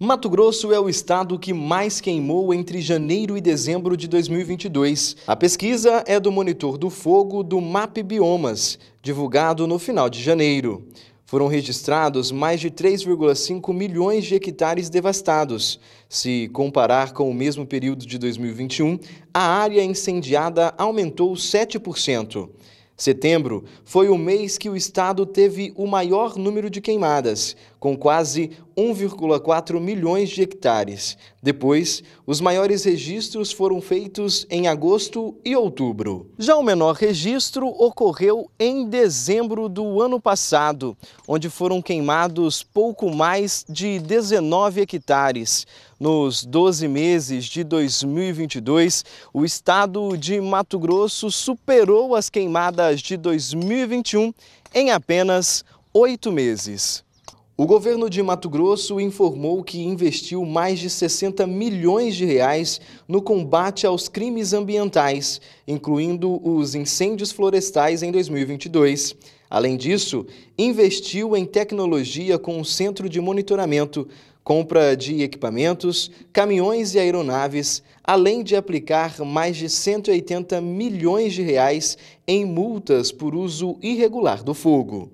Mato Grosso é o estado que mais queimou entre janeiro e dezembro de 2022. A pesquisa é do Monitor do Fogo do MAP Biomas, divulgado no final de janeiro. Foram registrados mais de 3,5 milhões de hectares devastados. Se comparar com o mesmo período de 2021, a área incendiada aumentou 7%. Setembro foi o mês que o estado teve o maior número de queimadas, com quase 1,4 milhões de hectares. Depois, os maiores registros foram feitos em agosto e outubro. Já o menor registro ocorreu em dezembro do ano passado, onde foram queimados pouco mais de 19 hectares. Nos 12 meses de 2022, o estado de Mato Grosso superou as queimadas de 2021 em apenas oito meses. O governo de Mato Grosso informou que investiu mais de 60 milhões de reais no combate aos crimes ambientais, incluindo os incêndios florestais em 2022. Além disso, investiu em tecnologia com o centro de monitoramento, compra de equipamentos, caminhões e aeronaves, além de aplicar mais de 180 milhões de reais em multas por uso irregular do fogo.